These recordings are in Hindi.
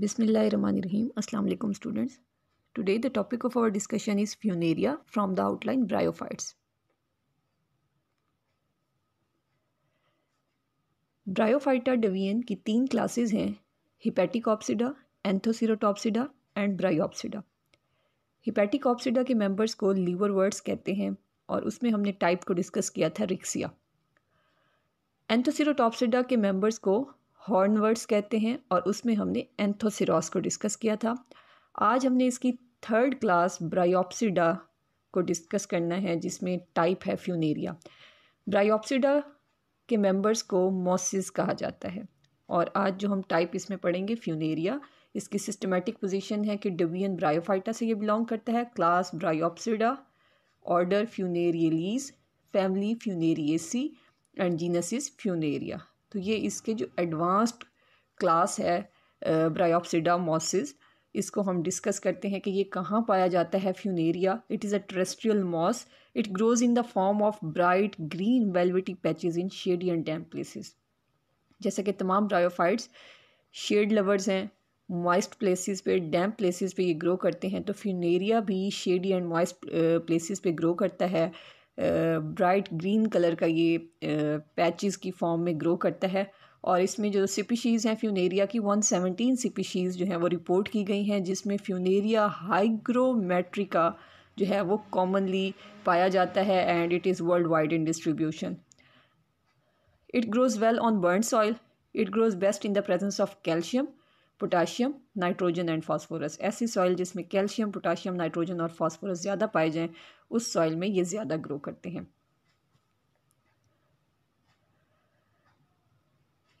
बिसमिल्ल रहीम अलकुम students today the topic of our discussion is Funaria from the outline bryophytes Bryophyta division की तीन क्लासेस हैं Hepaticopsida Anthocerotopsida and Bryopsida Hepaticopsida के मेंबर्स को लीवर वर्ड्स कहते हैं और उसमें हमने टाइप को डिस्कस किया था रिक्सिया एंथोसिरोटॉप्सिडा के मेंबर्स को हॉर्नवर्ड्स कहते हैं और उसमें हमने एंथोसिरॉस को डिस्कस किया था आज हमने इसकी थर्ड क्लास ब्रायोप्सिडा को डिस्कस करना है जिसमें टाइप है फ्यूनेरिया ब्रायोप्सिडा के मेंबर्स को मोसिस कहा जाता है और आज जो हम टाइप इसमें पढ़ेंगे फ्यूनेरिया इसकी सिस्टमेटिक पोजीशन है कि डिवियन ब्रायोफाइटा से ये बिलोंग करता है class Bryopsida order Funariales family Funariaceae and genus Funaria तो ये इसके जो एडवांस्ड क्लास है ब्रायोप्सिडा मॉसिस इसको हम डिस्कस करते हैं कि ये कहाँ पाया जाता है Funaria it is a terrestrial moss it grows in the form of bright green velvety patches in shady and damp places जैसे कि तमाम ब्रायोफाइट्स शेड लवर्स हैं मॉइस्ट प्लेसेस पे डैम प्लेसेस पे ये ग्रो करते हैं तो फ्यूनेरिया भी शेडी एंड मॉइस्ट प्लेसेस पे ग्रो करता है ब्राइट ग्रीन कलर का ये पैचेस की फॉर्म में ग्रो करता है और इसमें जो सिपिशीज़ हैं फ्यूनेरिया की 117 सिपिशीज़ जो हैं वो रिपोर्ट की गई हैं जिसमें फ्यूनेरिया हाइग्रोमेट्रिका जो है वो कॉमनली पाया जाता है and it is worldwide in distribution it grows well on burnt soil it grows best in the presence of calcium potassium nitrogen and phosphorus ऐसी सॉइल जिसमें कैल्शियम पोटाशियम नाइट्रोजन और फास्फोरस ज़्यादा पाए जाएँ उस सॉइल में ये ज़्यादा ग्रो करते हैं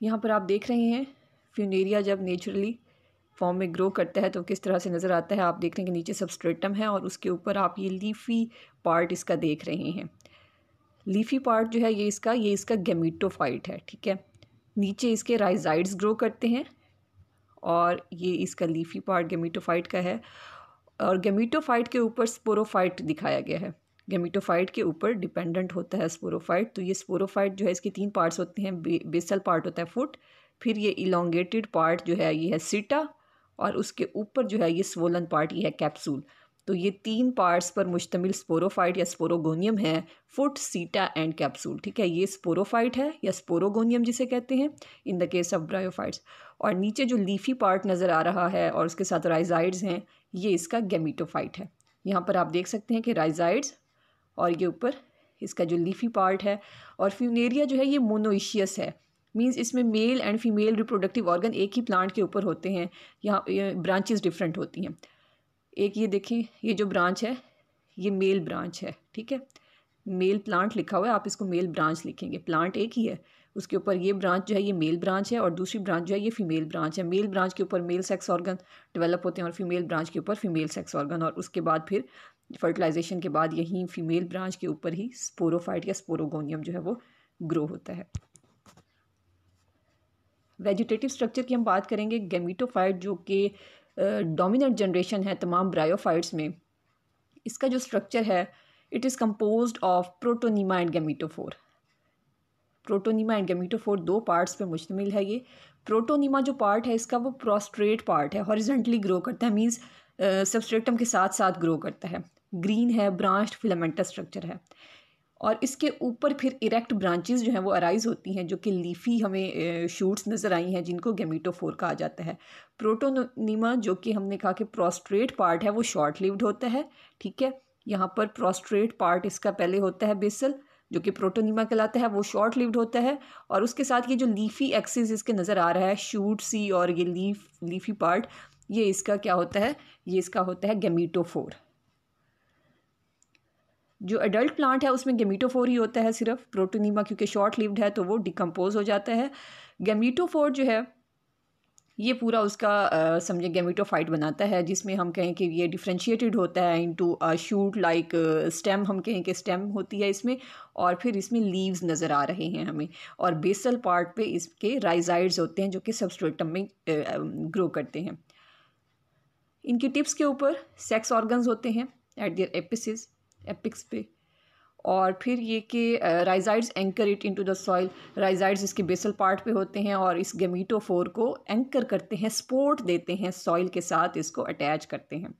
यहाँ पर आप देख रहे हैं फ्यूनेरिया जब नेचुरली फॉर्म में ग्रो करता है तो किस तरह से नज़र आता है आप देख रहे हैं कि नीचे सबस्ट्रेटम है और उसके ऊपर आप ये लीफी पार्ट इसका देख रहे हैं लीफी पार्ट जो है ये इसका ये इसका गेमीटोफाइट है ठीक है नीचे इसके राइजाइड्स ग्रो करते हैं और ये इसका लीफी पार्ट गेमीटोफाइट का है और गेमीटोफाइट के ऊपर स्पोरोफाइट दिखाया गया है गेमीटोफाइट के ऊपर डिपेंडेंट होता है स्पोरोफाइट तो ये स्पोरोफाइट जो है इसके तीन पार्ट्स होते हैं बे, बेसल पार्ट होता है फुट फिर ये इलोंगेटेड पार्ट जो है ये है सीटा और उसके ऊपर जो है ये स्वोलन पार्ट ये है कैप्सूल तो ये तीन पार्ट्स पर मुश्तमिल स्पोरोफाइट या स्पोरोगोनियम है फुट सीटा एंड कैप्सूल ठीक है ये स्पोरोफाइट है या स्पोरोगोनियम जिसे कहते हैं in the case of bryophytes और नीचे जो लीफी पार्ट नज़र आ रहा है और उसके साथ राइजाइड्स हैं ये इसका गेमीटोफाइट है यहाँ पर आप देख सकते हैं कि राइजाइड्स और ये ऊपर इसका जो लीफी पार्ट है और फ्यूनेरिया जो है ये मोनोइशियस है मीन्स इसमें male and female reproductive organ एक ही प्लांट के ऊपर होते हैं यहाँ ब्रांचेस डिफरेंट होती हैं एक ये देखिए ये जो ब्रांच है ये मेल ब्रांच है ठीक है मेल प्लांट लिखा हुआ है आप इसको मेल ब्रांच लिखेंगे प्लांट एक ही है उसके ऊपर ये ब्रांच जो है ये मेल ब्रांच है और दूसरी ब्रांच जो है ये फीमेल ब्रांच है मेल ब्रांच के ऊपर मेल सेक्स ऑर्गन डेवलप होते हैं और फीमेल ब्रांच के ऊपर फीमेल सेक्स ऑर्गन और उसके बाद फिर फर्टिलाइजेशन के बाद यहीं फीमेल ब्रांच के ऊपर ही स्पोरोफाइट या स्पोरोगोनियम जो है वो ग्रो होता है वेजिटेटिव स्ट्रक्चर की हम बात करेंगे गेमिटोफाइट जो कि डोमिनेंट जनरेशन है तमाम ब्रायोफाइट्स में इसका जो स्ट्रक्चर है it is compose of protonema and gametophore protonema and gametophore दो पार्ट्स पे मुश्तमिल है ये प्रोटोनीमा जो पार्ट है इसका वो प्रोस्ट्रेट पार्ट है हॉरिजेंटली ग्रो करता है मीन्स सबस्ट्रेटम के साथ साथ ग्रो करता है ग्रीन है ब्रांच फिलामेंटस स्ट्रक्चर है और इसके ऊपर फिर इरेक्ट ब्रांचेस जो हैं वो अराइज़ होती हैं जो कि लीफी हमें शूट्स नज़र आई हैं जिनको गेमीटोफोर कहा जाता है प्रोटोनिमा जो कि हमने कहा कि प्रोस्ट्रेट पार्ट है वो शॉर्ट लिव्ड होता है ठीक है यहाँ पर प्रोस्ट्रेट पार्ट इसका पहले होता है बेसल जो कि प्रोटोनिमा कहलाता है वो शॉर्ट लिव्ड होता है और उसके साथ ये जो लीफी एक्सेस इसके नज़र आ रहा है शूट सी और ये लीफ लीफी पार्ट ये इसका क्या होता है ये इसका होता है गेमीटोफोर जो एडल्ट प्लांट है उसमें गेमीटोफोर ही होता है सिर्फ प्रोटोनीमा क्योंकि शॉर्ट लिव्ड है तो वो डिकम्पोज हो जाता है गेमीटोफोर जो है ये पूरा उसका समझे गेमीटोफाइट बनाता है जिसमें हम कहें कि ये डिफ्रेंशिएटेड होता है इनटू शूट लाइक स्टेम हम कहें कि स्टेम होती है इसमें और फिर इसमें लीव्स नज़र आ रहे हैं हमें और बेसल पार्ट पे इसके राइजाइड्स होते हैं जो कि सबस्ट्रेटम में ग्रो करते हैं इनकी टिप्स के ऊपर सेक्स ऑर्गन्स होते हैं एट दियर एपिसिस एपिक्स पे और फिर ये कि rhizoids anchor it into the soil rhizoids इसके बेसल पार्ट पे होते हैं और इस फोर को एंकर करते हैं सपोर्ट देते हैं सॉइल के साथ इसको अटैच करते हैं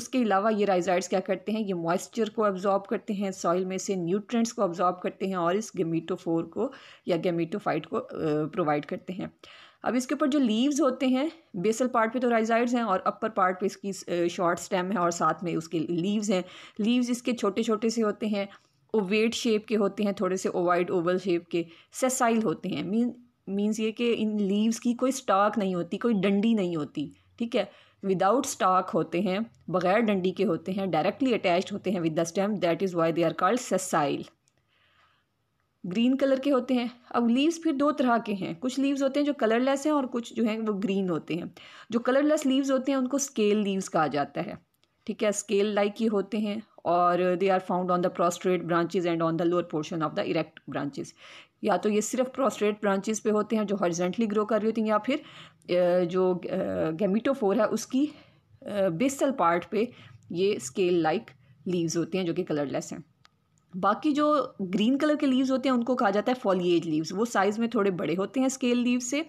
उसके अलावा ये राइजाइड्स क्या करते हैं ये मॉइस्चर को अब्जॉर्ब करते हैं सॉइल में से न्यूट्रेंट्स को अब्जॉर्ब करते हैं और इस फोर को या फाइट को प्रोवाइड करते हैं अब इसके ऊपर जो लीव्स होते हैं बेसल पार्ट पे तो राइजाइड्स हैं और अपर पार्ट पे इसकी शॉर्ट स्टेम है और साथ में उसके लीव्स हैं लीव्स इसके छोटे छोटे से होते हैं ओवेट शेप के होते हैं थोड़े से ओवाइड ओवल शेप के सेसाइल होते हैं मीन मीन्स ये कि इन लीव्स की कोई स्टाक नहीं होती कोई डंडी नहीं होती ठीक है विदाउट स्टाक होते हैं बगैर डंडी के होते हैं डायरेक्टली अटैच्ड होते हैं with the stem that is why they are called sessile green colour के होते हैं अब लीव्स फिर दो तरह के हैं कुछ लीव्स होते हैं जो कलरलेस हैं और कुछ जो हैं वो ग्रीन होते हैं जो कलरलेस लीव्स होते हैं उनको स्केल लीव्स कहा जाता है ठीक है स्केल लाइक ये होते हैं और they are found on the prostrate branches and on the lower portion of the erect branches या तो ये सिर्फ प्रोस्ट्रेट ब्रांचेज पे होते हैं जो हॉर्जेंटली ग्रो कर रही होती हैं या फिर जो गेमिटोफोर है उसकी बेसल पार्ट पे ये स्केल लाइक लीव्स होते हैं जो कि कलरलेस हैं बाकी जो ग्रीन कलर के लीव्स होते हैं उनको कहा जाता है फॉलिएज लीव्स वो साइज़ में थोड़े बड़े होते हैं स्केल लीव से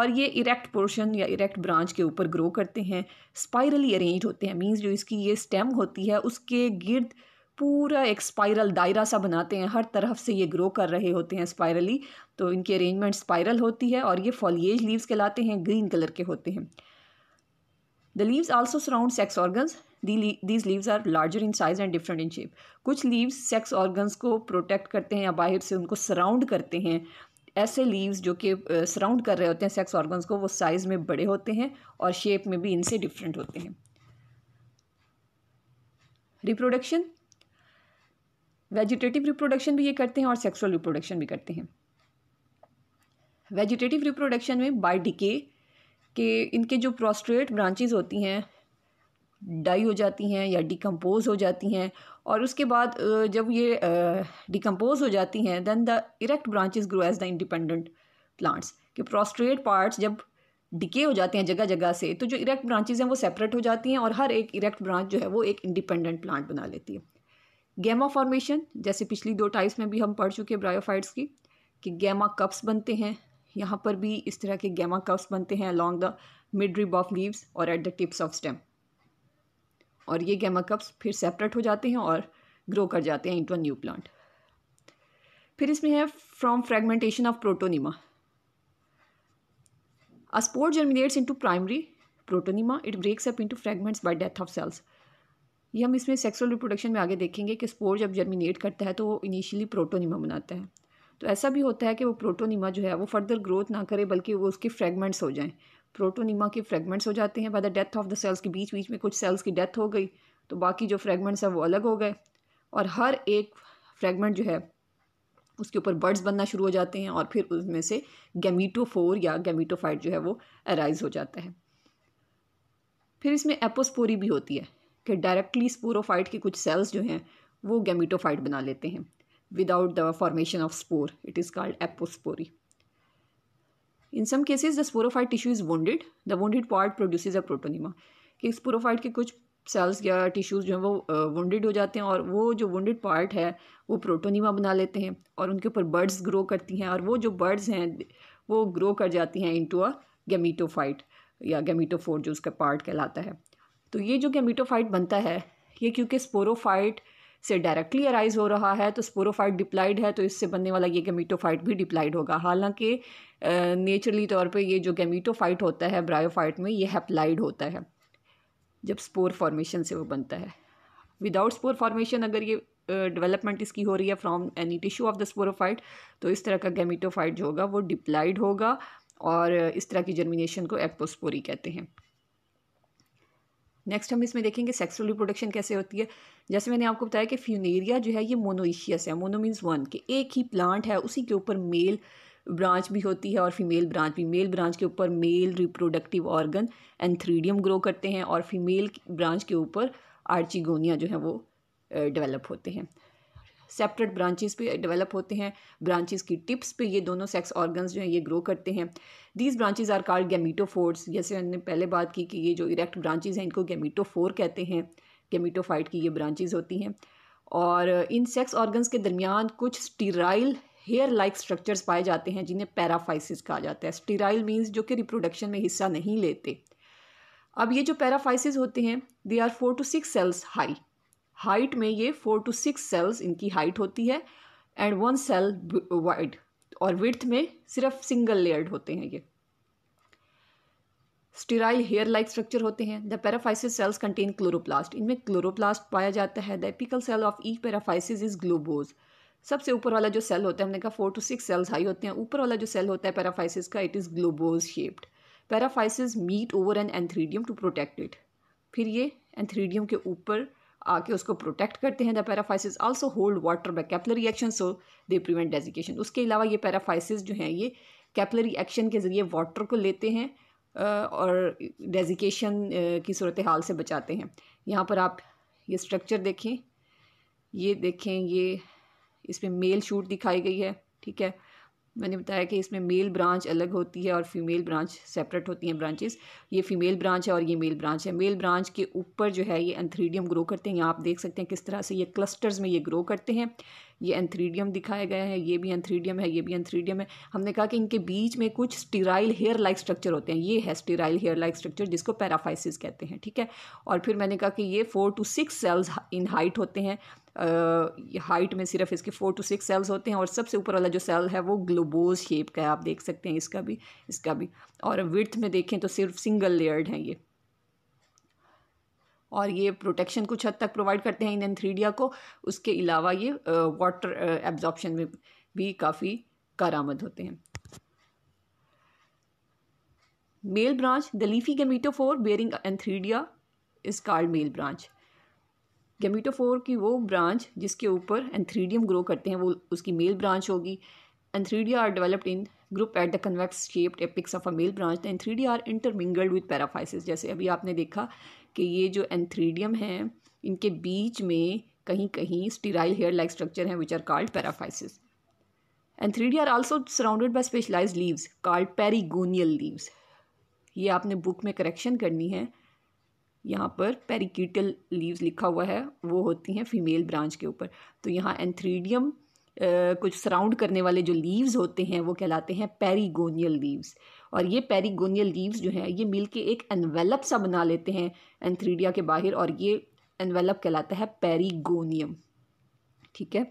और ये इरेक्ट पोर्शन या इरेक्ट ब्रांच के ऊपर ग्रो करते हैं स्पाइरली अरेंज होते हैं मींस जो इसकी ये स्टेम होती है उसके गिर्द पूरा एक स्पाइरल दायरा सा बनाते हैं हर तरफ से ये ग्रो कर रहे होते हैं स्पाइरली तो इनकी अरेंजमेंट स्पाइरल होती है और ये फॉलिएज लीव्स कहलाते हैं ग्रीन कलर के होते हैं The leaves also surround sex organs. These leaves are larger in size and different in shape. कुछ leaves sex organs को protect करते हैं या बाहर से उनको surround करते हैं ऐसे leaves जो कि surround कर रहे होते हैं sex organs को वो size में बड़े होते हैं और shape में भी इनसे different होते हैं Reproduction. Vegetative reproduction भी ये करते हैं और sexual reproduction भी करते हैं Vegetative reproduction में by decay कि इनके जो प्रोस्ट्रेट ब्रांचेस होती हैं डाई हो जाती हैं या डिकम्पोज हो जाती हैं और उसके बाद जब ये डिकम्पोज हो जाती हैं then the erect branches grow as the independent plants कि प्रोस्ट्रेट पार्ट्स जब डिके हो जाते हैं जगह जगह से तो जो इरेक्ट ब्रांचेज हैं वो सेपरेट हो जाती हैं और हर एक इरेक्ट ब्रांच जो है वो एक इंडिपेंडेंट प्लांट बना लेती है गैमा फॉर्मेशन जैसे पिछली दो टाइप्स में भी हम पढ़ चुके हैं ब्रायोफाइट्स की कि गैमा कप्स बनते हैं यहाँ पर भी इस तरह के गैमा कप्स बनते हैं along the mid rib of leaves और at the tips of stem और ये गैमा कप्स फिर सेपरेट हो जाते हैं और ग्रो कर जाते हैं इंटू अ न्यू प्लांट फिर इसमें है from fragmentation of protonema a spore germinates into primary protonema it breaks up into fragments by death of cells ये हम इसमें सेक्सुअल रिप्रोडक्शन में आगे देखेंगे कि स्पोर जब जर्मिनेट करता है तो वो इनिशियली प्रोटोनिमा बनाता है तो ऐसा भी होता है कि वो प्रोटोनीमा जो है वो फर्दर ग्रोथ ना करे बल्कि वो उसके फ्रेगमेंट्स हो जाएँ प्रोटोनीमा के फ्रेगमेंट्स हो जाते हैं by the death of the cells के बीच बीच में कुछ सेल्स की डेथ हो गई तो बाकी जो फ्रेगमेंट्स हैं वो अलग हो गए और हर एक फ्रेगमेंट जो है उसके ऊपर बर्ड्स बनना शुरू हो जाते हैं और फिर उसमें से गैमीटोफोर या गैमीटोफाइट जो है वो अराइज हो जाता है फिर इसमें एपोस्पोरी भी होती है कि डायरेक्टली स्पोरोफाइट के कुछ सेल्स जो हैं वो गैमीटोफाइट बना लेते हैं without the formation of spore. It is called apospory. In some cases, the sporophyte tissue is wounded. The wounded part produces a protonema. कि sporophyte के कुछ सेल्स या टिश्यूज़ जो हैं वो वुंडेड हो जाते हैं और वो जो वुंडेड पार्ट है वो प्रोटोनीमा बना लेते हैं और उनके ऊपर बर्ड्स ग्रो करती हैं और वो जो बर्ड्स हैं वो ग्रो कर जाती हैं इनटू अ गैमीटोफाइट या गैमीटोफोर जो उसका पार्ट कहलाता है तो ये जो गैमीटोफाइट बनता है ये क्योंकि स्पोरोफाइट से डायरेक्टली अराइज हो रहा है तो स्पोरोफाइट डिप्लाइड है तो इससे बनने वाला ये गेमीटोफाइट भी डिप्लाइड होगा हालांकि नेचुरली तौर पे ये जो गेमीटोफाइट होता है ब्रायोफाइट में ये हैप्लाइड होता है जब स्पोर फॉर्मेशन से वो बनता है विदाउट स्पोर फॉर्मेशन अगर ये डेवलपमेंट uh, इसकी हो रही है from any tissue of the sporophyte तो इस तरह का गेमीटोफाइट जो होगा वो डिप्लाइड होगा और इस तरह की जर्मिनेशन को एक्पोस्पोरी कहते हैं नेक्स्ट हम इसमें देखेंगे सेक्सुअल रिप्रोडक्शन कैसे होती है जैसे मैंने आपको बताया कि फ्यूनेरिया जो है ये मोनोइशियस है मोनो मीन्स वन के एक ही प्लांट है उसी के ऊपर मेल ब्रांच भी होती है और फीमेल ब्रांच भी मेल ब्रांच के ऊपर male reproductive organ antheridium grow करते हैं और फीमेल ब्रांच के ऊपर आर्चिगोनिया जो है वो डेवलप होते हैं सेपरेट ब्रांचेस पे डेवलप होते हैं ब्रांचेस की टिप्स पे ये दोनों सेक्स ऑर्गन्स जो हैं ये ग्रो करते हैं these branches are called force जैसे हमने पहले बात की कि ये जो इरेक्ट ब्रांचेज हैं इनको फोर कहते हैं गेमीटोफाइट की ये ब्रांचेज होती हैं और इन सेक्स ऑर्गन्स के दरमियान कुछ स्टीराइल हेयर लाइक स्ट्रक्चर्स पाए जाते हैं जिन्हें पैराफाइसिस कहा जाता है स्टीराइल मीन्स जो कि रिप्रोडक्शन में हिस्सा नहीं लेते अब ये जो पैराफाइसिस होते हैं they are four to six cells high height में ये फोर टू सिक्स सेल्स इनकी हाइट होती है एंड वन सेल वाइड और विथ में सिर्फ सिंगल लेयर्ड होते हैं ये स्टेराइल हेयर लाइक स्ट्रक्चर होते हैं the paraphysis cells contain chloroplast इनमें क्लोरोप्लास्ट पाया जाता है the apical cell of the paraphysis is globose सबसे ऊपर वाला जो सेल होता है हमने कहा four to six cells high होते हैं ऊपर वाला जो सेल होता है पैराफाइसिस का it is globose shaped paraphysis meet over an antheridium to protect it फिर ये एंथ्रीडियम के ऊपर आके उसको प्रोटेक्ट करते हैं the paraphysis also hold water by capillary action so they prevent desiccation उसके अलावा ये पैराफाइसिस जो हैं ये कैपिलरी एक्शन के ज़रिए वाटर को लेते हैं और डेजिकेशन की सूरत हाल से बचाते हैं यहाँ पर आप ये स्ट्रक्चर देखें ये देखें ये इसमें मेल शूट दिखाई गई है ठीक है मैंने बताया कि इसमें मेल ब्रांच अलग होती है और फीमेल ब्रांच सेपरेट होती हैं ब्रांचेस ये फीमेल ब्रांच है और ये मेल ब्रांच है मेल ब्रांच के ऊपर जो है ये एंथ्रीडियम ग्रो करते हैं यहाँ आप देख सकते हैं किस तरह से ये क्लस्टर्स में ये ग्रो करते हैं ये एंथ्रीडियम दिखाया गया है ये भी एंथ्रीडियम है ये भी एंथ्रीडियम है हमने कहा कि इनके बीच में कुछ स्टीराइल हेयर लाइक स्ट्रक्चर होते हैं ये है स्टीराइल हेयर लाइक स्ट्रक्चर जिसको पैराफाइसिस कहते हैं ठीक है और फिर मैंने कहा कि ये four to six cells in height होते हैं हाइट में सिर्फ इसके फोर टू सिक्स सेल्स होते हैं और सबसे ऊपर वाला जो सेल है वो ग्लोबोज शेप का है आप देख सकते हैं इसका भी इसका भी और विथ में देखें तो सिर्फ सिंगल लेयर्ड हैं ये और ये प्रोटेक्शन कुछ हद तक प्रोवाइड करते हैं इन एंथ्रीडिया को उसके अलावा ये वाटर एब्जॉर्प्शन में भी काफ़ी कारामद होते हैं male branch the leafy gametophore bearing antheridia is called male branch gametophore की वो ब्रांच जिसके ऊपर एंथ्रीडियम ग्रो करते हैं वो उसकी मेल ब्रांच होगी antheridia are developed in group at the convex shaped apex of a male branch the antheridia are intermingled with paraphysis जैसे अभी आपने देखा कि ये जो एंथ्रीडियम है इनके बीच में कहीं कहीं स्टीराइल हेयर लाइक स्ट्रक्चर हैं which are called paraphysis antheridia are also surrounded by specialise leaves called perigonial leaves ये आपने बुक में करेक्शन करनी है यहाँ पर पेरिकीटल लीव्स लिखा हुआ है वो होती हैं फीमेल ब्रांच के ऊपर तो यहाँ एंथ्रीडियम कुछ सराउंड करने वाले जो लीव्स होते हैं वो कहलाते हैं पेरीगोनियल लीव्स और ये पेरीगोनियल लीव्स जो हैं ये मिल के एक एनवेलप सा बना लेते हैं एंथ्रीडिया के बाहर और ये एनवेलप कहलाता है पेरीगोनियम ठीक है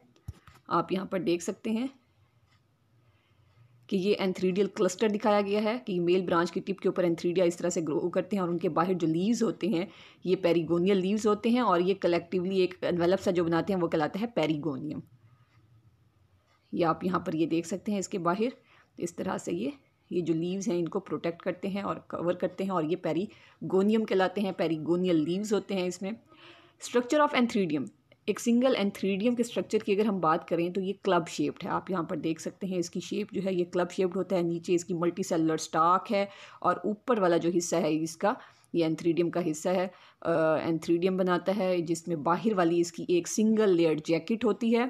आप यहाँ पर देख सकते हैं कि ये एंथ्रीडियल क्लस्टर दिखाया गया है कि मेल ब्रांच की टिप के ऊपर एंथ्रीडिया इस तरह से ग्रो करते हैं और उनके बाहर जो लीव्स होते हैं ये पेरीगोनियल लीव्स होते हैं और ये कलेक्टिवली एक एनवेलप सा जो बनाते हैं वो कहलाता है पेरीगोनियम ये आप यहाँ पर ये देख सकते हैं इसके बाहर इस तरह से ये ये जो लीव्स हैं इनको प्रोटेक्ट करते हैं और कवर करते हैं और ये पेरीगोनियम कहलाते हैं पेरीगोनियल लीव्स होते हैं इसमें स्ट्रक्चर ऑफ एंथ्रीडियम एक सिंगल एंथ्रीडियम के स्ट्रक्चर की अगर हम बात करें तो ये क्लब शेप्ड है आप यहाँ पर देख सकते हैं इसकी शेप जो है ये क्लब शेप्ड होता है नीचे इसकी मल्टी सेलर स्टाक है और ऊपर वाला जो हिस्सा है इसका ये एंथ्रीडियम का हिस्सा है एंथ्रीडियम बनाता है जिसमें बाहर वाली इसकी एक सिंगल लेयर जैकेट होती है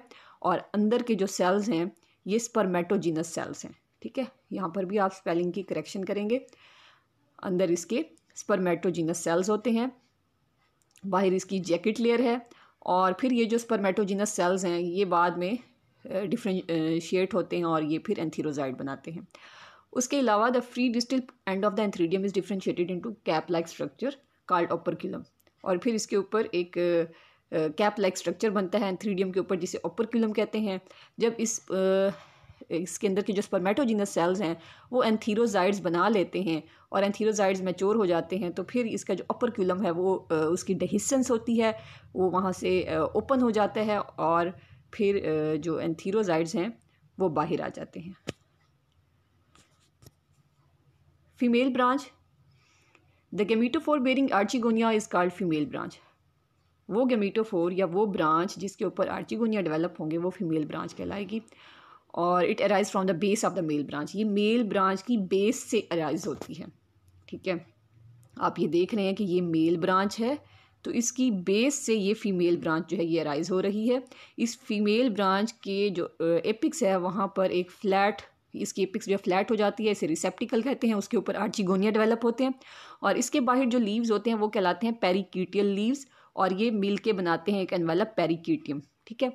और अंदर के जो सेल्स हैं ये स्पर्मेटोजीनस सेल्स हैं ठीक है यहाँ पर भी आप स्पेलिंग की करेक्शन करेंगे अंदर इसके स्पर्मेटोजीनस सेल्स होते हैं बाहर इसकी जैकेट लेयर है और फिर ये जो स्पर्मेटोजिनस सेल्स हैं ये बाद में डिफ्रेंशिएट होते हैं और ये फिर एंथीरोजाइड बनाते हैं उसके अलावा the free distal end of the antheridium is differentiated into cap like structure called operculum और फिर इसके ऊपर एक कैप लाइक स्ट्रक्चर बनता है एंथ्रीडियम के ऊपर जिसे ओपरक्यूलम कहते हैं जब इस uh, इसके अंदर की जो स्पर्मेटोजिनस सेल्स हैं वो एंथीरोजाइड्स बना लेते हैं और एंथीरोजाइड्स मैच्योर हो जाते हैं तो फिर इसका जो अपर क्यूलम है वो उसकी डहिसेंस होती है वो वहाँ से ओपन हो जाता है और फिर जो एंथीरोजाइड्स हैं वो बाहर आ जाते हैं female branch the gametophore bearing archegonia is called female branch वो गेमीटोफोर या वो ब्रांच जिसके ऊपर आर्चिगोनिया डेवलप होंगे वो फीमेल ब्रांच कहलाएगी और it arise from the base of the male branch ये मेल ब्रांच की बेस से अराइज होती है ठीक है आप ये देख रहे हैं कि ये मेल ब्रांच है तो इसकी बेस से ये फीमेल ब्रांच जो है ये अराइज हो रही है इस फीमेल ब्रांच के जो एपिक्स है वहाँ पर एक फ्लैट इसकी एपिक्स जो फ्लैट हो जाती है इसे रिसेप्टिकल कहते हैं उसके ऊपर आर्चिगोनिया डेवलप होते हैं और इसके बाहर जो लीव्स होते हैं वो कहलाते हैं पेरिकीटियल लीव्स और ये मिल के बनाते हैं एक एनवेलप पेरिकीटियम ठीक है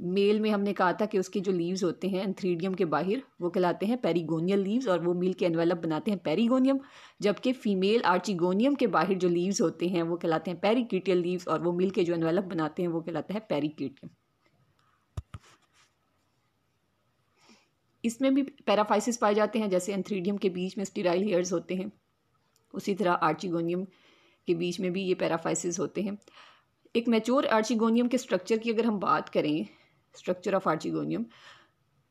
मेल में हमने कहा था कि उसके जो लीव्स होते हैं एंथ्रीडियम के बाहर वो कहलाते हैं पेरीगोनियल लीव्स और वो मेल के एनवेलप बनाते हैं पेरीगोनियम जबकि फीमेल आर्चिगोनियम के बाहर जो लीव्स होते हैं वो कहलाते हैं पेरीकीटियल लीव्स और वो मेल के जो एनवेलप बनाते हैं वो कहलाता है पेरीकीटियम इसमें भी पैराफाइसिस पाए जाते हैं जैसे एंथ्रीडियम के बीच में स्टीराइल हेयर्स होते हैं उसी तरह आर्चिगोनियम के बीच में भी ये पैराफाइसिस होते हैं एक मैच्योर आर्चिगोनियम के स्ट्रक्चर की अगर हम बात करें स्ट्रक्चर ऑफ आर्चिगोनियम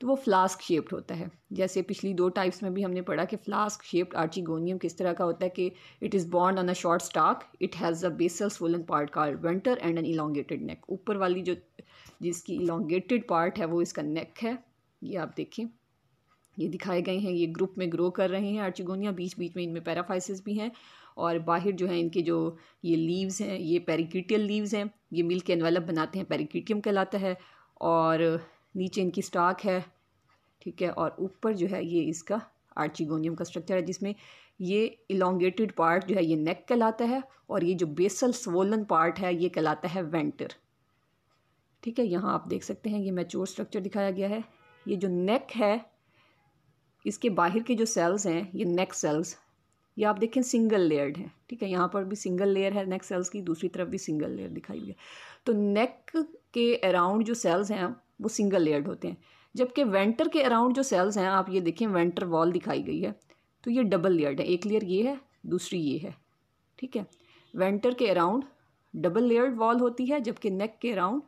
तो वो फ्लास्क शेप्ड होता है जैसे पिछली दो टाइप्स में भी हमने पढ़ा कि फ्लास्क शेप्ड आर्चिगोनियम किस तरह का होता है कि इट इज़ बॉन्ड on a short stalk it has a basal swollen part called venter and an elongated neck ऊपर वाली जो जिसकी इलांगेटेड पार्ट है वो इसका नेक है ये आप देखें ये दिखाए गए हैं ये ग्रुप में ग्रो कर रहे हैं आर्चिगोनिया बीच बीच में इनमें पैराफाइसिस भी हैं और बाहर जो है इनके जो ये लीव्स हैं ये पेरिकिटियल लीव्स हैं ये मिल्क एनवेलप बनाते हैं पेरिकिटियम कहलाता है और नीचे इनकी स्टाक है ठीक है और ऊपर जो है ये इसका आर्चिगोनियम का स्ट्रक्चर है जिसमें ये इलोंगेटेड पार्ट जो है ये नेक कहलाता है और ये जो बेसल स्वोलन पार्ट है ये कहलाता है वेंटर ठीक है यहाँ आप देख सकते हैं ये मैच्योर स्ट्रक्चर दिखाया गया है ये जो नेक है इसके बाहर के जो सेल्स हैं ये नेक सेल्स ये आप देखें सिंगल लेयर्ड है ठीक है यहाँ पर भी सिंगल लेयर है नेक सेल्स की दूसरी तरफ भी सिंगल लेयर दिखाई गई है तो नेक के अराउंड जो सेल्स हैं वो सिंगल लेयर्ड होते हैं जबकि वेंटर के अराउंड जो सेल्स हैं आप ये देखें वेंटर वॉल दिखाई गई है तो ये डबल लेयर्ड है एक लेयर ये है दूसरी ये है ठीक है वेंटर के अराउंड डबल लेयर्ड वॉल होती है जबकि नेक के अराउंड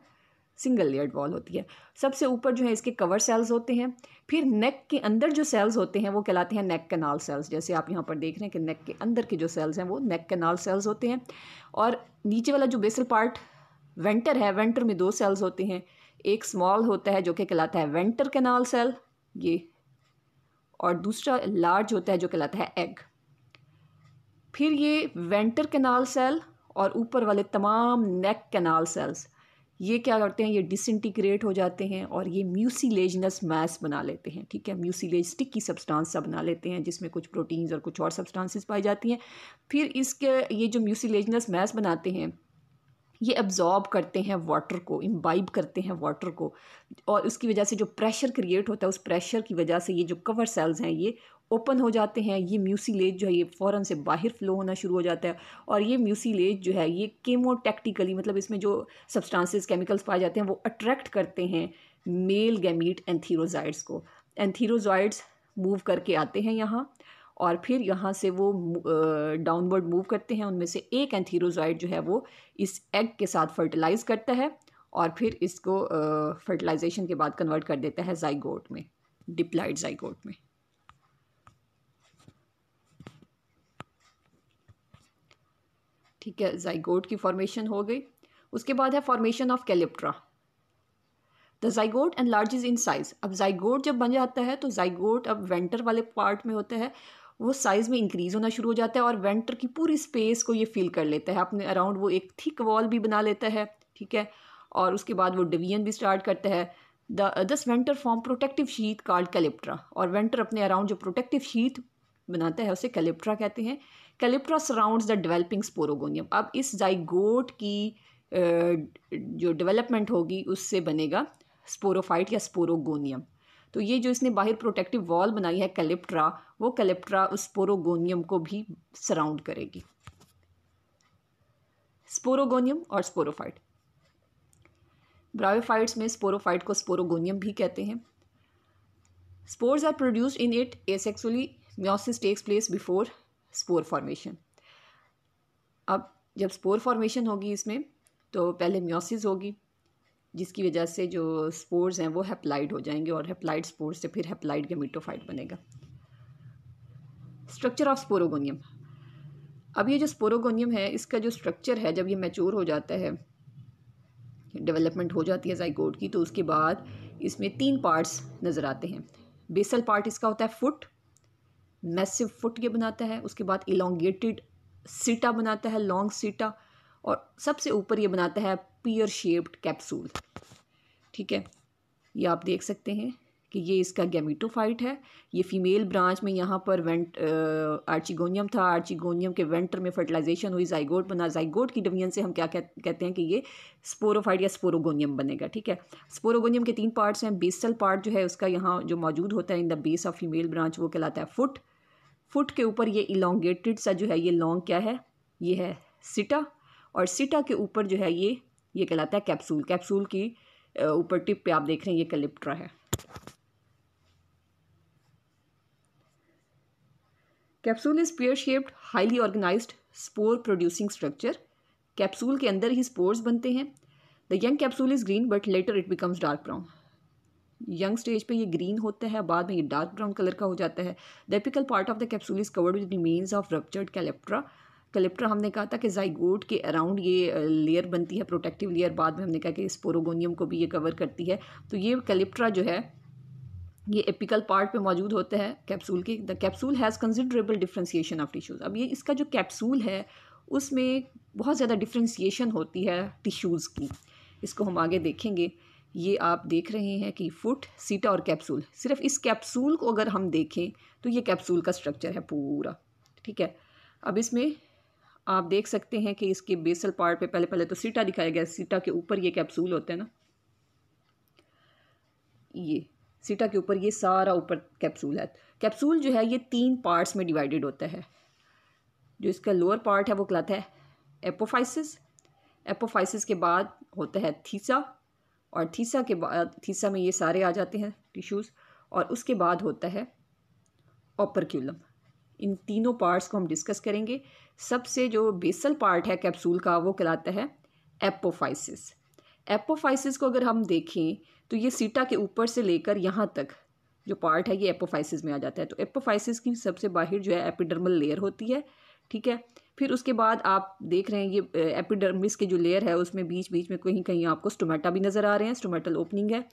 सिंगल लेयर्ड वॉल होती है सबसे ऊपर जो है इसके कवर सेल्स होते हैं फिर नेक के अंदर जो सेल्स होते हैं वो कहलाते हैं नेक कैनाल सेल्स जैसे आप यहाँ पर देख रहे हैं कि नेक के अंदर के जो सेल्स हैं वो नेक कनाल सेल्स होते हैं और नीचे वाला जो बेसल पार्ट वेंटर है वेंटर में दो सेल्स होते हैं एक स्मॉल होता है जो कि कहलाता है वेंटर कैनाल सेल ये और दूसरा लार्ज होता है जो कहलाता है एग फिर ये वेंटर कैनाल सेल और ऊपर वाले तमाम नेक कैनाल सेल्स ये क्या करते हैं ये डिसइंटीग्रेट हो जाते हैं और ये म्यूसीलेजनस मैस बना लेते हैं ठीक है म्यूसीलेज स्टिक की सा बना लेते हैं जिसमें कुछ प्रोटीन्स और कुछ और सब्सटांसिस पाई जाती हैं फिर इसके ये जो म्यूसीलेजनस मैस बनाते हैं ये एब्ज़ॉर्ब करते हैं वाटर को इम्बाइब करते हैं वाटर को और उसकी वजह से जो प्रेशर क्रिएट होता है उस प्रेशर की वजह से ये जो कवर सेल्स हैं ये ओपन हो जाते हैं ये म्यूसीलेज जो है ये फ़ौरन से बाहर फ्लो होना शुरू हो जाता है और ये म्यूसीलेज जो है ये केमोटेक्टिकली मतलब इसमें जो सब्सटांसिस केमिकल्स पाए जाते हैं वो अट्रैक्ट करते हैं मेल गैमीट एंथीरोजाइड्स को एंथीरोजाइड्स मूव करके आते हैं यहाँ और फिर यहाँ से वो डाउनवर्ड मूव करते हैं उनमें से एक एंथीरोजॉइड जो है वो इस एग के साथ फर्टिलाइज़ करता है और फिर इसको फर्टिलाइजेशन के बाद कन्वर्ट कर देता है जाइगोट में डिप्लाइड जाइगोट में ठीक है जाइगोट की फॉर्मेशन हो गई उसके बाद है formation of calyptra the zygote enlarge in size अब जाइगोट जब बन जाता है तो जाइगोट अब वेंटर वाले पार्ट में होता है वो साइज़ में इंक्रीज़ होना शुरू हो जाता है और वेंटर की पूरी स्पेस को ये फील कर लेता है अपने अराउंड वो एक थिक वॉल भी बना लेता है ठीक है और उसके बाद वो डिवीजन भी स्टार्ट करता है द दस venter form protective sheath called calyptra और वेंटर अपने अराउंड जो प्रोटेक्टिव शीत बनाता है उसे कैलिप्ट्रा कहते हैं calyptra surrounds the developing sporogonium अब इस जाइगोट की uh, जो डेवलपमेंट होगी उससे बनेगा स्पोरोफाइट या स्पोरोगोनियम तो ये जो इसने बाहर प्रोटेक्टिव वॉल बनाई है कैलिप्ट्रा वो कैलिप्ट्रा उस स्पोरोगोनियम को भी सराउंड करेगी स्पोरोगोनियम और स्पोरोफाइट ब्रायोफाइट्स में स्पोरोफाइट को स्पोरोगोनियम भी कहते हैं spores are produced in it asexually meiosis takes place before spore formation अब जब स्पोर फॉर्मेशन होगी इसमें तो पहले म्योसिस होगी जिसकी वजह से जो स्पोर्स हैं वो हेप्लाइड हो जाएंगे और हेप्लाइड स्पोर्स से फिर हेप्लाइड गेमिटोफाइट बनेगा स्ट्रक्चर ऑफ स्पोरोगोनियम अब ये जो स्पोरोगोनियम है इसका जो स्ट्रक्चर है जब ये मैच्योर हो जाता है डेवलपमेंट हो जाती है जाइकोड की तो उसके बाद इसमें तीन पार्ट्स नज़र आते हैं बेसल पार्ट इसका होता है फुट मैसिव फुट ये बनाता है उसके बाद इलोंगेटेड सीटा बनाता है लॉन्ग सीटा और सबसे ऊपर ये बनाता है पियर शेप्ड कैप्सूल ठीक है ये आप देख सकते हैं कि ये इसका गैमिटोफाइट है ये फीमेल ब्रांच में यहाँ पर वेंट आर्चिगोनियम था आर्चिगोनियम के वेंटर में फर्टिलाइजेशन हुई जाइगोट बना जाइगोट की डिवीजन से हम क्या कहते हैं कि ये स्पोरोफाइट या स्पोरोगोनियम बनेगा ठीक है स्पोरोगोनियम के तीन पार्ट्स हैं बेसल पार्ट जो है उसका यहाँ जो मौजूद होता है in the base of female branch वो कहलाता है फुट फुट के ऊपर ये इलांगेटेड सा जो है ये लॉन्ग क्या है ये है सिटा और सीटा के ऊपर जो है ये ये कहलाता है कैप्सूल कैप्सूल की ऊपर टिप पे आप देख रहे हैं ये कलिप्ट्रा है capsule is pear shaped highly organise spore producing structure capsule के अंदर ही स्पोर्स बनते हैं the young capsule is green but later it becomes dark brown young stage पे ये ग्रीन होता है बाद में ये डार्क ब्राउन कलर का हो जाता है the apical part of the capsule is covered with remains of ruptured calyptra calyptra हमने कहा था कि जाइगोट के अराउंड ये लेयर बनती है प्रोटेक्टिव लेयर बाद में हमने कहा कि स्पोरोगोनियम को भी ये कवर करती है तो ये कलेप्ट्रा जो है ये एपिकल पार्ट पे मौजूद होते हैं कैप्सूल के the capsule has considerable differentiation of tissues अब ये इसका जो कैप्सूल है उसमें बहुत ज़्यादा डिफ्रेंसीशन होती है टिश्यूज़ की इसको हम आगे देखेंगे ये आप देख रहे हैं कि फुट सीटा और कैप्सूल सिर्फ इस कैप्सूल को अगर हम देखें तो ये कैप्सूल का स्ट्रक्चर है पूरा ठीक है अब इसमें आप देख सकते हैं कि इसके बेसल पार्ट पे पहले पहले तो सीटा दिखाया गया सीटा के ऊपर ये कैप्सूल होता है ना ये सीटा के ऊपर ये सारा ऊपर कैप्सूल है कैप्सूल जो है ये तीन पार्ट्स में डिवाइडेड होता है जो इसका लोअर पार्ट है वो कहलाता है एपोफाइसिस एपोफाइसिस के बाद होता है थीसा और थीसा के बाद थीसा में ये सारे आ जाते हैं टिश्यूज़ और उसके बाद होता है ओपरक्यूलम इन तीनों पार्ट्स को हम डिस्कस करेंगे सबसे जो बेसल पार्ट है कैप्सूल का वो कहलाता है एपोफाइसिस एपोफाइसिस को अगर हम देखें तो ये सीटा के ऊपर से लेकर यहाँ तक जो पार्ट है ये एपोफाइसिस में आ जाता है तो एपोफाइसिस की सबसे बाहर जो है एपिडर्मल लेयर होती है ठीक है फिर उसके बाद आप देख रहे हैं ये एपिडर्मिस के जो लेयर है उसमें बीच बीच में कहीं कहीं आपको स्टोमेटा भी नज़र आ रहे हैं स्टोमेटल ओपनिंग है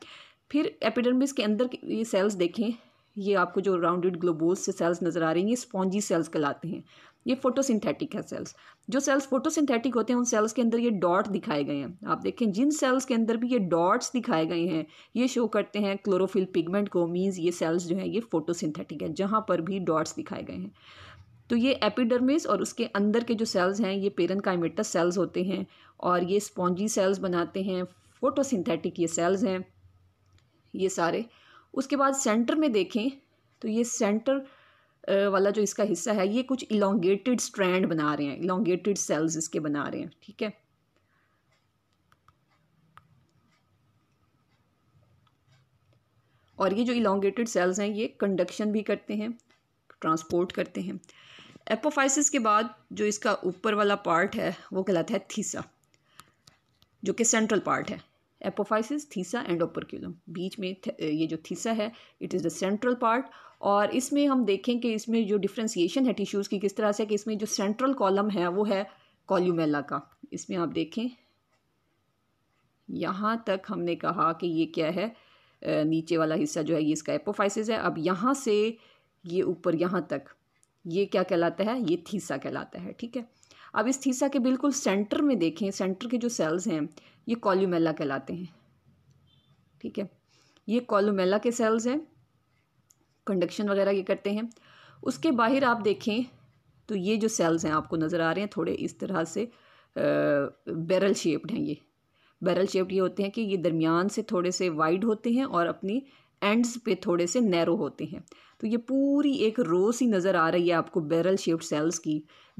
फिर एपिडर्मिस के अंदर ये सेल्स देखें ये आपको जो राउंडेड ग्लोबोस से सेल्स नज़र आ रही हैं ये स्पॉन्जी सेल्स कहलाते हैं ये फोटोसिंथेटिक है सेल्स जो सेल्स फोटोसिंथेटिक होते हैं उन सेल्स के अंदर ये डॉट दिखाए गए हैं आप देखें जिन सेल्स के अंदर भी ये डॉट्स दिखाए गए हैं ये शो करते हैं क्लोरोफिल पिगमेंट को मीन्स ये सेल्स जो हैं ये फोटोसिंथेटिक है जहाँ पर भी डॉट्स दिखाए गए हैं तो ये एपिडर्मिस और उसके अंदर के जो सेल्स हैं ये पेरन काइमेटस सेल्स होते हैं और ये स्पॉन्जी सेल्स बनाते हैं फोटोसिंथेटिक ये सेल्स हैं ये सारे उसके बाद सेंटर में देखें तो ये सेंटर वाला जो इसका हिस्सा है ये कुछ इलोंगेटेड स्ट्रैंड बना रहे हैं इलोंगेटेड सेल्स इसके बना रहे हैं ठीक है और ये जो इलोंगेटेड सेल्स हैं ये कंडक्शन भी करते हैं ट्रांसपोर्ट करते हैं एपोफाइसिस के बाद जो इसका ऊपर वाला पार्ट है वो कहलाता है थीसा जो कि सेंट्रल पार्ट है एपोफाइसिस थीसा एंड ओपरक्यूलम बीच में ये जो थीसा है it is the central part और इसमें हम देखें कि इसमें जो डिफ्रेंसीशन है टिश्यूज़ की किस तरह से कि इसमें जो सेंट्रल कॉलम है वो है कॉल्यूमेला का इसमें आप देखें यहाँ तक हमने कहा कि ये क्या है नीचे वाला हिस्सा जो है ये इसका एपोफाइसिस है अब यहाँ से ये ऊपर यहाँ तक ये क्या कहलाता है ये थीसा कहलाता है ठीक है अब इस थीसा के बिल्कुल सेंटर में देखें सेंटर के जो सेल्स हैं ये कॉल्यूमेला कहलाते हैं ठीक है ये कॉलोमेला के सेल्स हैं कंडक्शन वगैरह ये करते हैं उसके बाहर आप देखें तो ये जो सेल्स हैं आपको नज़र आ रहे हैं थोड़े इस तरह से बैरल शेप्ड हैं ये बैरल शेप्ड ये होते हैं कि ये दरमियान से थोड़े से वाइड होते हैं और अपनी एंड्स पे थोड़े से नैरो होते हैं तो ये पूरी एक रो सी नज़र आ रही है आपको बैरल शेप्ड सेल्स की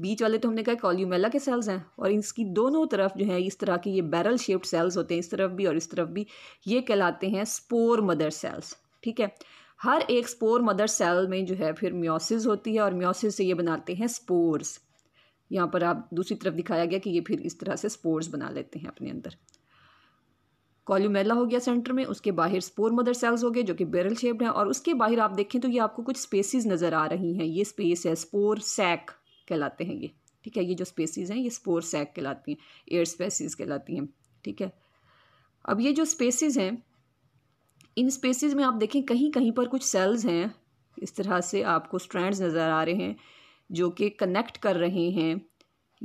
बीच वाले तो हमने कहा कॉल्यूमेला के सेल्स हैं और इसकी दोनों तरफ जो है इस तरह के ये बैरल शेप्ड सेल्स होते हैं इस तरफ भी और इस तरफ भी ये कहलाते हैं स्पोर मदर सेल्स ठीक है हर एक स्पोर मदर सेल में जो है फिर म्योसिस होती है और म्योसिस से ये बनाते हैं स्पोर्स यहाँ पर आप दूसरी तरफ दिखाया गया कि ये फिर इस तरह से स्पोर्स बना लेते हैं अपने अंदर कॉल्यूमेला हो गया सेंटर में उसके बाहर स्पोर मदर सेल्स हो गए जो कि बेरल शेप्ड हैं और उसके बाहर आप देखें तो ये आपको कुछ स्पेसिस नज़र आ रही हैं ये स्पेस है स्पोर सैक कहलाते हैं ये ठीक है ये जो स्पेसिस हैं ये स्पोर सैक कहलाती हैं एयर स्पेसिस कहलाती हैं ठीक है अब ये जो स्पेसिस हैं इन स्पेसिस में आप देखें कहीं कहीं पर कुछ सेल्स हैं इस तरह से आपको स्ट्रैंड नज़र आ रहे हैं जो कि कनेक्ट कर रहे हैं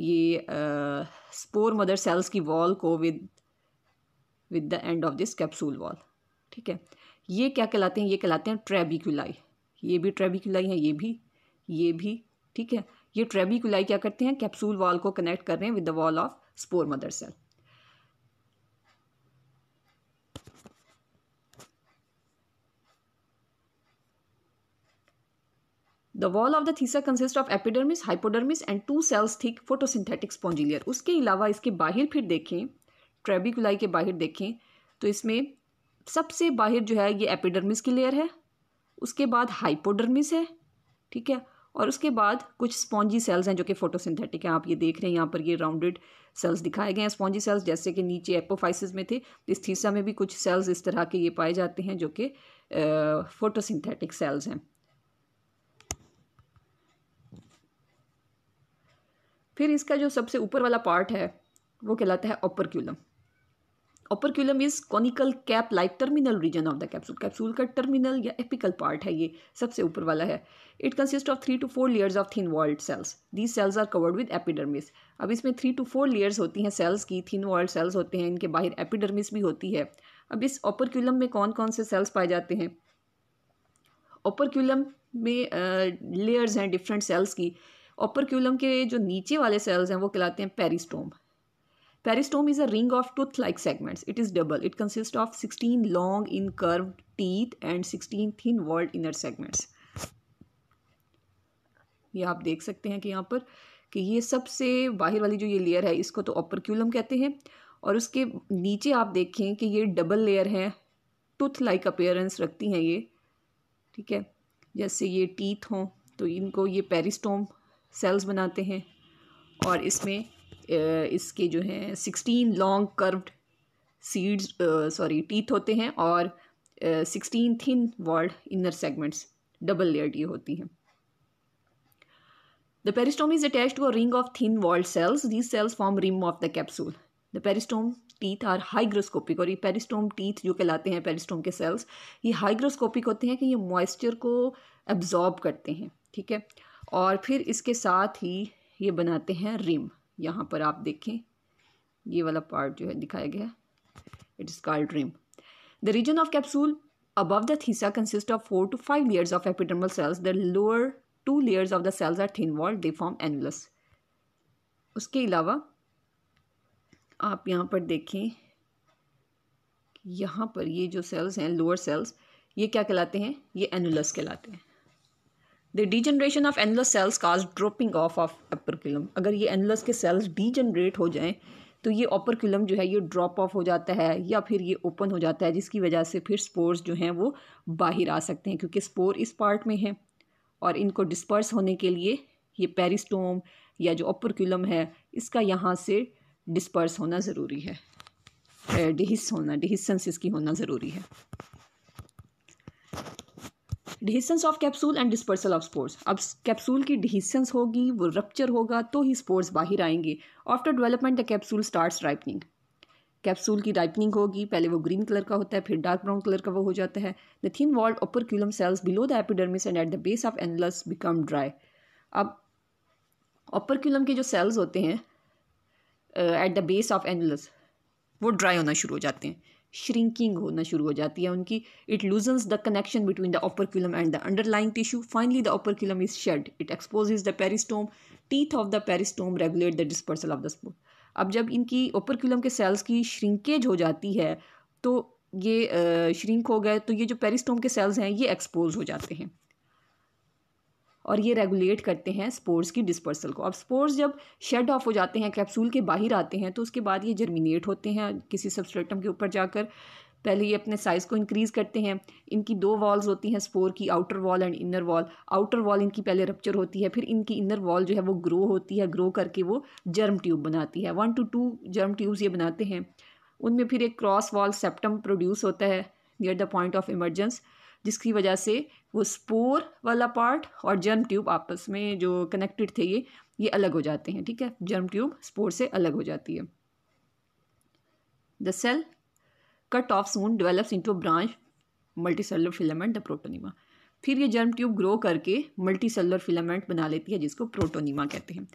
ये आ, स्पोर मदर सेल्स की वॉल को with with the end of this capsule wall ठीक है ये क्या कहलाते हैं ये कहलाते हैं ट्रेबिकुलाई ये भी ट्रेबिकुलाई हैं ये भी ये भी ठीक है ये ट्रेबिकुलाई क्या करते हैं कैप्सूल वॉल को कनेक्ट कर रहे हैं with the wall of spore mother cell the wall of the theca consist of epidermis hypodermis and two cells thick photosynthetic spongy layer उसके अलावा इसके बाहर फिर देखें ट्रेबिकुलाई के बाहर देखें तो इसमें सबसे बाहर जो है ये एपिडर्मिस की लेयर है उसके बाद हाइपोडर्मिस है ठीक है और उसके बाद कुछ स्पॉन्जी सेल्स हैं जो कि फोटोसिंथेटिक हैं आप ये देख रहे हैं यहाँ पर ये राउंडेड सेल्स दिखाए गए हैं स्पॉन्जी सेल्स जैसे कि नीचे एपोफाइसिस में थे इस थीसा में भी कुछ सेल्स इस तरह के ये पाए जाते हैं जो कि फोटोसिंथेटिक सेल्स हैं फिर इसका जो सबसे ऊपर वाला पार्ट है वो कहलाता है operculum operculum is conical cap like terminal region of the capsule capsule का टर्मिनल या एपिकल पार्ट है ये सबसे ऊपर वाला है it consist of three to four layers of thin walled cells these cells are covered with epidermis अब इसमें थ्री टू फोर लेयर्स होती हैं सेल्स की थिन वॉल्ड सेल्स होते हैं इनके बाहर एपिडर्मिस भी होती है अब इस ऑपरक्यूलम में कौन कौन से सेल्स पाए जाते हैं ऑपरक्यूलम में लेयर्स हैं डिफरेंट सेल्स की ऑपरक्यूलम के जो नीचे वाले सेल्स हैं वो कहलाते हैं peristome Peristome is a ring of tooth-like segments. It is double. It consists of 16 long incurved teeth and 16 thin-walled inner segments. ये आप देख सकते हैं कि यहाँ पर कि ये सबसे बाहर वाली जो ये लेयर है इसको तो ऑपरक्यूलम कहते हैं और उसके नीचे आप देखें कि ये डबल लेयर है टूथ लाइक अपेयरेंस रखती हैं ये ठीक है जैसे ये टीथ हों तो इनको ये पेरिस्टोम सेल्स बनाते हैं और इसमें इसके जो हैं sixteen long curved seeds sorry teeth होते हैं और sixteen thin walled inner segments double layer ये होती हैं the peristome is attach to a ring of thin walled cells these cells form rim of the capsule the peristome teeth are hygroscopic और ये पेरिस्टोम टीथ जो कहलाते हैं पेरिस्टोम के सेल्स ये हाइग्रोस्कोपिक होते हैं कि ये मॉइस्चर को एब्जॉर्ब करते हैं ठीक है और फिर इसके साथ ही ये बनाते हैं रिम यहाँ पर आप देखें ये वाला पार्ट जो है दिखाया गया it is called dream the region of capsule above the theca consist of four to five layers of epidermal cells the lower two layers of the cells are thin walled they form annulus उसके अलावा आप यहाँ पर देखें यहाँ पर ये जो सेल्स हैं लोअर सेल्स ये क्या कहलाते हैं ये एनुलस कहलाते हैं the degeneration of annulus cells cause dropping of of operculum अगर ये एनलस के सेल्स डीजनरेट हो जाएं तो ये ओपरक्यूलम जो है ये ड्रॉप ऑफ हो जाता है या फिर ये ओपन हो जाता है जिसकी वजह से फिर स्पोर्स जो हैं वो बाहर आ सकते हैं क्योंकि स्पोर इस पार्ट में हैं और इनको डिस्पर्स होने के लिए ये पेरिस्टोम या जो ओपरक्यूलम है इसका यहाँ से डिस्पर्स होना ज़रूरी है डिहिस eh, होना डिहिसंस इसकी होना ज़रूरी है dehiscence of capsule and dispersal of spores अब कैप्सूल की डिहिसेंस होगी वो रप्चर होगा तो ही स्पोर्स बाहर आएंगे after development the capsule start ripening capsule की राइपनिंग होगी पहले वो ग्रीन कलर का होता है फिर डार्क ब्राउन कलर का वो हो जाता है द थिन वॉल्ड क्यूलम cells below the epidermis and at the base of annulus become dry अब क्यूलम के जो सेल्स होते हैं at the base of annulus वो ड्राई होना शुरू हो जाते हैं श्रिंकिंग होना शुरू हो जाती है उनकी it loosens the connection between the operculum and the underlying tissue finally the operculum is shed it expose the peristome teeth of the peristome regulate the dispersal of the spore अब जब इनकी ओपरक्यूलम के सेल्स की श्रिंकेज हो जाती है तो ये श्रिंक हो गए तो ये जो पेरिस्टोम के सेल्स हैं ये एक्सपोज हो जाते हैं और ये रेगुलेट करते हैं स्पोर्स की डिस्पर्सल को अब स्पोर्स जब शेड ऑफ हो जाते हैं कैप्सूल के बाहर आते हैं तो उसके बाद ये जर्मिनेट होते हैं किसी सबस्ट्रेटम के ऊपर जाकर पहले ये अपने साइज़ को इंक्रीज़ करते हैं इनकी दो वॉल्स होती हैं स्पोर की outer wall and inner wall outer wall इनकी पहले रप्चर होती है फिर इनकी इनर वॉल जो है वो ग्रो होती है ग्रो करके वो जर्म ट्यूब बनाती है one two two germ tubes ये बनाते हैं उनमें फिर एक क्रॉस वॉल सेप्टम प्रोड्यूस होता है near the point of emergence जिसकी वजह से वो स्पोर वाला पार्ट और जर्म ट्यूब आपस में जो कनेक्टेड थे ये ये अलग हो जाते हैं ठीक है जर्म ट्यूब स्पोर से अलग हो जाती है the cell cut off soon develops into branch multicellular filament the protonema फिर ये जर्म ट्यूब ग्रो करके मल्टी सेलर फिलामेंट बना लेती है जिसको प्रोटोनिमा कहते हैं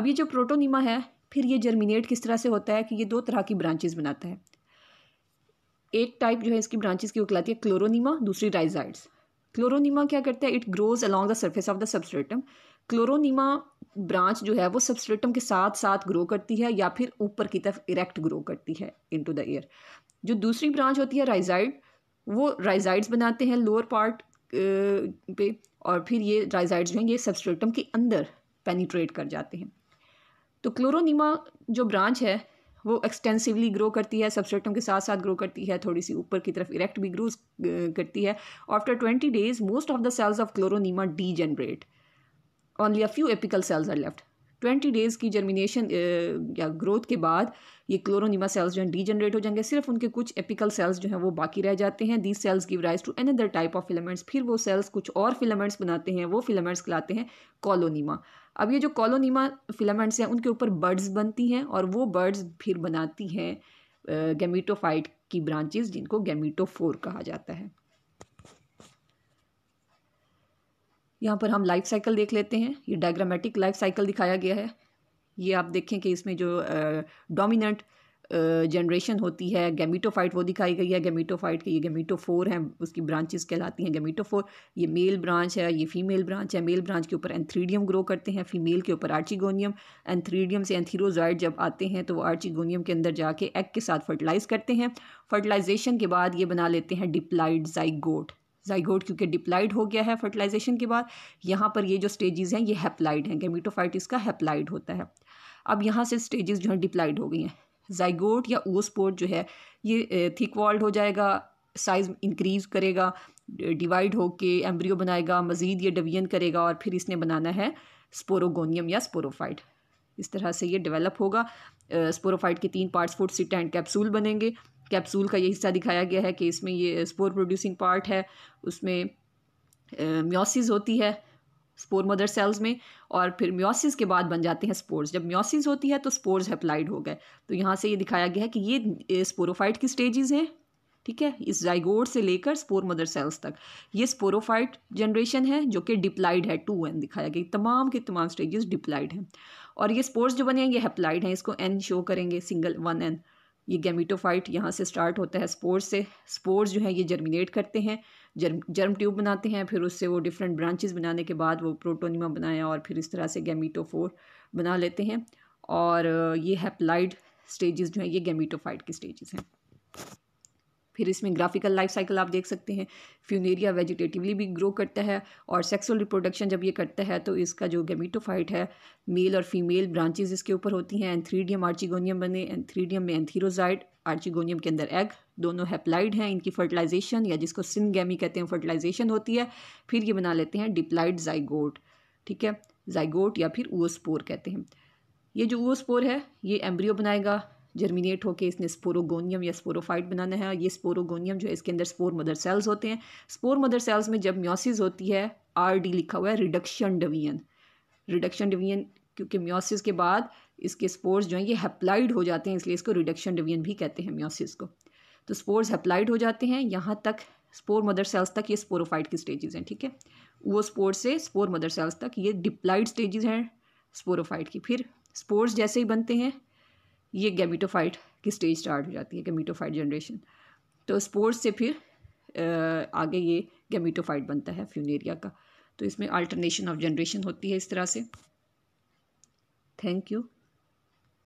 अब ये जो प्रोटोनिमा है फिर ये जर्मिनेट किस तरह से होता है कि ये दो तरह की ब्रांचेज बनाता है एक टाइप जो है इसकी ब्रांचेस की वो कहलाती है क्लोरोनीमा दूसरी राइजाइड्स क्लोरोनीमा क्या करता है it grows along the surface of the substratum chloronema branch जो है वो सबस्ट्रेटम के साथ साथ ग्रो करती है या फिर ऊपर की तरफ इरेक्ट ग्रो करती है टू द एयर जो दूसरी ब्रांच होती है राइजाइड वो राइजाइड्स बनाते हैं लोअर पार्ट पे और फिर ये राइजाइड्स जो हैं ये सबस्ट्रेटम के अंदर पेनीट्रेट कर जाते हैं तो क्लोरोनीमा जो ब्रांच है वो एक्सटेंसिवली ग्रो करती है सबस्ट्रेटम के साथ साथ ग्रो करती है थोड़ी सी ऊपर की तरफ इरेक्ट भी ग्रो करती है after twenty days most of the cells of chloronema degenerate only a few apical cells are left twenty days की जर्मिनेशन या ग्रोथ के बाद ये क्लोरोनिमा सेल्स जो हैं डीजनरेट हो जाएंगे सिर्फ उनके कुछ एपिकल सेल्स जो हैं वो बाकी रह जाते हैं the cells give rise to another type of filaments फिर वो सेल्स कुछ और फिलामेंट्स बनाते हैं वो फिलामेंट्स कहलाते हैं कॉलोनीमा अब ये जो कॉलोनीमा फिलामेंट्स हैं उनके ऊपर बर्ड्स बनती हैं और वो बर्ड्स फिर बनाती हैं गेमीटोफाइट की ब्रांचेज जिनको गैमीटोफोर कहा जाता है यहाँ पर हम लाइफ साइकिल देख लेते हैं ये डायग्रामेटिक लाइफ साइकिल दिखाया गया है ये आप देखें कि इसमें जो डोमिनेंट जनरेशन होती है गेमीटोफाइट वो दिखाई गई है गेमीटोफाइट के ये फोर हैं उसकी ब्रांचेस कहलाती हैं फोर ये मेल ब्रांच है ये फीमेल ब्रांच है मेल ब्रांच के ऊपर एंथ्रीडियम ग्रो करते हैं फीमेल के ऊपर आर्चिगोनियम एंथ्रीडियम से एंथीरोजाइड जब आते हैं तो वो आर्चिगोनियम के अंदर जाके एग के साथ फर्टिलाइज़ करते हैं फर्टिलाइजेशन के बाद ये बना लेते हैं डिप्लाइड जाइगोट जाइगोड क्योंकि डिप्लाइड हो गया है फर्टिलाइजेशन के बाद यहाँ पर ये जो स्टेजेस हैं ये हैप्लाइड हैं गेमिटोफाइट इसका हैप्लाइड होता है अब यहाँ से स्टेजेस जो हैं डिप्लाइड हो गई हैं जाइगोड या ओस्पोर्ट जो है ये थिक वॉल्ड हो जाएगा साइज इंक्रीज करेगा डिवाइड होके एम्ब्रियो बनाएगा मज़ीद ये डिवीजन करेगा और फिर इसने बनाना है स्पोरोगोनियम या स्पोरोफाइट इस तरह से ये डेवलप होगा स्पोरोफाइट के तीन parts foot seta and capsule बनेंगे कैप्सूल का ये हिस्सा दिखाया गया है कि इसमें ये स्पोर प्रोड्यूसिंग पार्ट है उसमें म्योसिस होती है स्पोर मदर सेल्स में और फिर म्योसिस के बाद बन जाते हैं स्पोर्स जब म्योसिस होती है तो स्पोर्स हेप्लाइड हो गए तो यहाँ से ये दिखाया गया है कि ये स्पोरोफाइट की स्टेजेस हैं ठीक है इस जाइगोड से लेकर स्पोर मदर सेल्स तक ये स्पोरोफाइट जनरेशन है जो कि डिप्लाइड है टू एन दिखाया गया तमाम के तमाम स्टेजेस डिप्लाइड हैं और ये स्पोर्स जो बने हैं ये हेप्लाइड हैं इसको एन शो करेंगे सिंगल वन एन ये गैमिटोफाइट यहाँ से स्टार्ट होता है स्पोर्स से स्पोर्स जो है ये जर्मिनेट करते हैं जर्म जर्म ट्यूब बनाते हैं फिर उससे वो डिफरेंट ब्रांचेस बनाने के बाद वो प्रोटोनिमा बनाया और फिर इस तरह से गैमिटोफोर बना लेते हैं और ये हैप्लाइड स्टेजेस जो हैं ये गैमिटोफाइट के स्टेजेस हैं फिर इसमें ग्राफिकल लाइफ साइकिल आप देख सकते हैं फ्यूनेरिया वेजिटेटिवली भी ग्रो करता है और सेक्सुअल रिप्रोडक्शन जब ये करता है तो इसका जो गेमिटोफाइट है मेल और फीमेल ब्रांचेज इसके ऊपर होती हैं एंथ्रीडियम आर्चिगोनियम बने एंथ्रीडियम में एंथीरोजाइड आर्चिगोनियम के अंदर एग दोनों हैप्लाइड हैं इनकी फर्टिलाइजेशन या जिसको गैमी कहते हैं फर्टिलाइजेशन होती है फिर ये बना लेते हैं डिप्लाइड जाइगोट ठीक है जाइगोट या फिर ओस्पोर कहते हैं ये जो ओस्पोर है ये एम्ब्रियो बनाएगा जर्मिनेट होकर इसने स्पोरोगोनियम या स्पोरोफाइट बनाना है ये स्पोरोगोनियम जो है इसके अंदर स्पोर मदर सेल्स होते हैं स्पोर मदर सेल्स में जब म्योसिस होती है आर डी लिखा हुआ है रिडक्शन डिवीजन रिडक्शन डिवीजन क्योंकि म्योसिस के बाद इसके स्पोर्स जो हैं ये हैप्लाइड हो जाते हैं इसलिए इसको रिडक्शन डिवीजन भी कहते हैं म्योसिस को तो स्पोर्स हैप्लाइड हो जाते हैं यहाँ तक स्पोर मदर सेल्स तक ये स्पोरोफाइट की स्टेजेस हैं ठीक है वो स्पोर से स्पोर मदर सेल्स तक ये डिप्लाइड स्टेजेस हैं स्पोरोफाइट की फिर स्पोर्स जैसे ही बनते हैं ये गैमिटोफाइट की स्टेज स्टार्ट हो जाती है गैमिटोफाइट जनरेशन तो स्पोर्स से फिर आगे ये गैमिटोफाइट बनता है फ्यूनेरिया का तो इसमें अल्टरनेशन ऑफ जनरेशन होती है इस तरह से थैंक यू